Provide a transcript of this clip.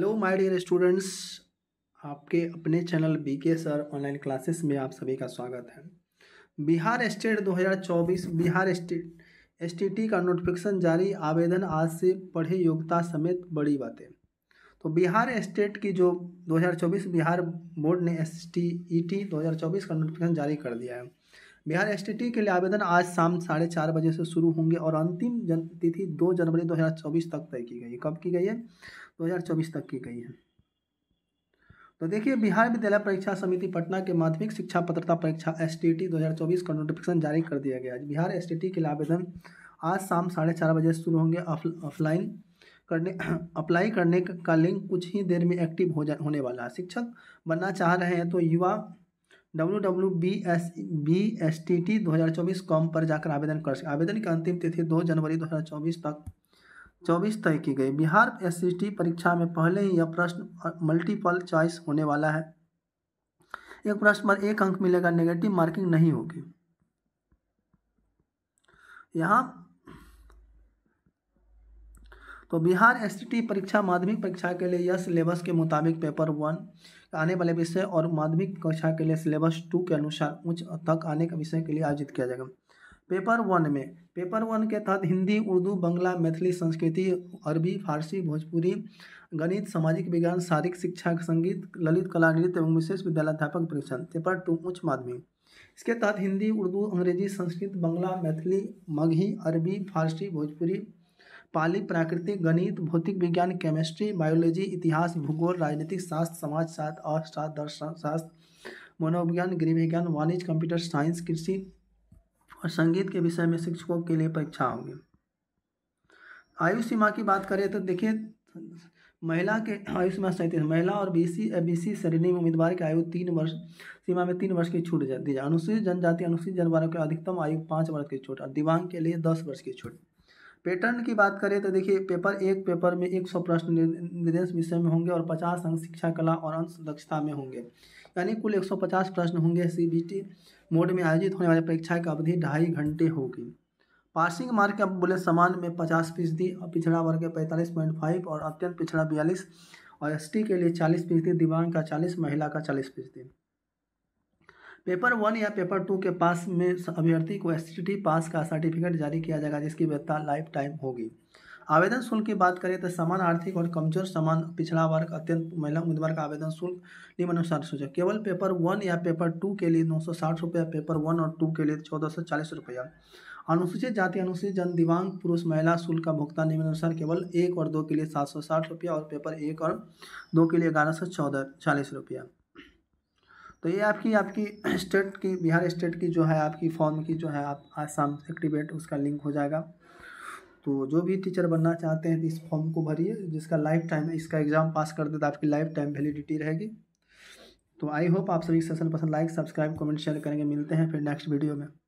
hello my dear students आपके अपने channel B K sir online classes में आप सभी का स्वागत है Bihar state 2024 Bihar state S का नोटिफिकेशन जारी आवेदन आज से पढ़े योग्यता समेत बड़ी बातें तो बिहार स्टेट की जो 2024 बिहार बोर्ड ने एस टी ई टी दो का नोटिफिकेशन जारी कर दिया है बिहार एस टी के लिए आवेदन आज शाम साढ़े चार बजे से शुरू होंगे और अंतिम जन तिथि दो जनवरी 2024 तक तय की गई है कब की गई है 2024 तक की गई है तो देखिए बिहार विद्यालय परीक्षा समिति पटना के माध्यमिक शिक्षा पत्रता परीक्षा एस टी टी का नोटिफिकेशन जारी कर दिया गया है बिहार एस टी के लिए आवेदन आज शाम साढ़े चार बजे शुरू होंगे ऑफलाइन अफ, करने अप्लाई करने का लिंक कुछ ही देर में एक्टिव हो जा होने वाला है शिक्षक बनना चाह रहे हैं तो युवा W W B S B S T T दो हज़ार चौबीस कॉम पर जाकर आवेदन कर सकें आवेदन की अंतिम तिथि दो जनवरी दो हज़ार चौबीस तक चौबीस तय की गई बिहार एस सी टी परीक्षा में पहले ही यह प्रश्न मल्टीपल चॉइस होने वाला है एक प्रश्न पर एक अंक मिलेगा नेगेटिव मार्किंग नहीं होगी यहाँ तो बिहार एस परीक्षा माध्यमिक परीक्षा के लिए यह सिलेबस के मुताबिक पेपर वन आने वाले विषय और माध्यमिक कक्षा के लिए सिलेबस टू के अनुसार उच्च तक आने के विषय के लिए आयोजित किया जाएगा पेपर वन में पेपर वन के तहत हिंदी उर्दू बंगला मैथिली संस्कृति अरबी फारसी भोजपुरी गणित सामाजिक विज्ञान शारीरिक शिक्षा संगीत ललित कला नृत्य एवं विशेष अध्यापक परीक्षण पेपर टू उच्च माध्यमिक इसके तहत हिंदी उर्दू अंग्रेजी संस्कृत बंगला मैथिली मगही अरबी फारसी भोजपुरी पाली प्राकृतिक गणित भौतिक विज्ञान केमिस्ट्री बायोलॉजी इतिहास भूगोल राजनीतिक शास्त्र समाजशास्त्र अर्थशास्त्र शास्त्र मनोविज्ञान गृह विज्ञान वाणिज्य कंप्यूटर साइंस कृषि और संगीत के विषय में शिक्षकों के लिए परीक्षा होंगी आयु सीमा की बात करें तो देखिए महिला के आयु सीमा सैंतीस महिला और बी सी बी सी श्रेणी में उम्मीदवार की आयु तीन वर्ष सीमा में तीन वर्ष की छूट दी जाए अनुसूचित जनजाति अनुसूचित जनवर्ग के अधिकतम आयु पाँच वर्ष की छूट और दिव्यांग के लिए दस वर्ष की छूट पैटर्न की बात करें तो देखिए पेपर एक पेपर में एक सौ प्रश्न निर्देश विषय में होंगे और पचास अंक शिक्षा कला और अंश दक्षता में होंगे यानी कुल एक सौ पचास प्रश्न होंगे सी मोड में आयोजित होने वाली परीक्षा की अवधि ढाई घंटे होगी पासिंग मार्क अब बोले समान में पचास फीसदी पिछड़ा वर्ग के पैंतालीस पॉइंट फाइव और अत्यंत पिछड़ा बयालीस और एस के लिए चालीस फीसदी दिव्यांग का चालीस महिला का चालीस फीसदी पेपर वन या पेपर टू के पास में अभ्यर्थी को एस पास का सर्टिफिकेट जारी किया जाएगा जिसकी वैधता लाइफ टाइम होगी आवेदन शुल्क की बात करें तो समान आर्थिक और कमजोर समान पिछड़ा वर्ग अत्यंत महिला उम्मीदवार का आवेदन शुल्क निम्नानुसार सूचक केवल पेपर वन या पेपर टू के लिए नौ सौ साठ रुपया पेपर वन और टू के लिए चौदह सौ चालीस रुपया अनुसूचित जाति अनुसूचित जन दिव्यांग पुरुष महिला शुल्क का भुगतान निम्नानुसार केवल एक और दो के लिए सात सौ साठ रुपया और पेपर एक और दो के लिए ग्यारह सौ चौदह चालीस रुपया तो ये आपकी आपकी स्टेट की बिहार स्टेट की जो है आपकी फॉर्म की जो है आप आसाम एक्टिवेट उसका लिंक हो जाएगा तो जो भी टीचर बनना चाहते हैं तो इस फॉर्म को भरिए जिसका लाइफ टाइम इसका एग्ज़ाम पास कर दे तो आपकी लाइफ टाइम वैलिडिटी रहेगी तो आई होप आप सभी सेशन पसंद लाइक सब्सक्राइब कमेंट शेयर करेंगे मिलते हैं फिर नेक्स्ट वीडियो में